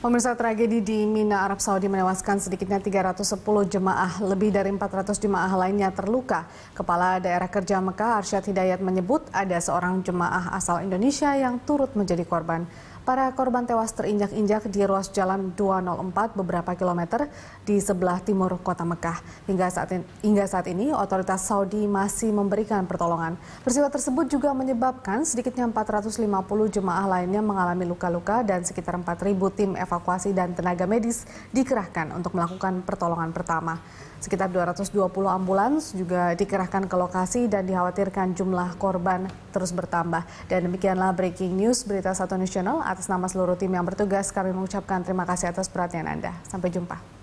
Pemirsa tragedi di Mina, Arab Saudi menewaskan sedikitnya 310 jemaah, lebih dari 400 jemaah lainnya terluka. Kepala Daerah Kerja Mekah Arsyad Hidayat menyebut ada seorang jemaah asal Indonesia yang turut menjadi korban. Para korban tewas terinjak-injak di ruas jalan 204 beberapa kilometer di sebelah timur kota Mekah. Hingga saat ini, hingga saat ini otoritas Saudi masih memberikan pertolongan. Peristiwa tersebut juga menyebabkan sedikitnya 450 jemaah lainnya mengalami luka-luka dan sekitar 4.000 tim evakuasi evakuasi dan tenaga medis dikerahkan untuk melakukan pertolongan pertama. Sekitar 220 ambulans juga dikerahkan ke lokasi dan dikhawatirkan jumlah korban terus bertambah. Dan demikianlah breaking news berita satu nasional atas nama seluruh tim yang bertugas kami mengucapkan terima kasih atas perhatian Anda. Sampai jumpa.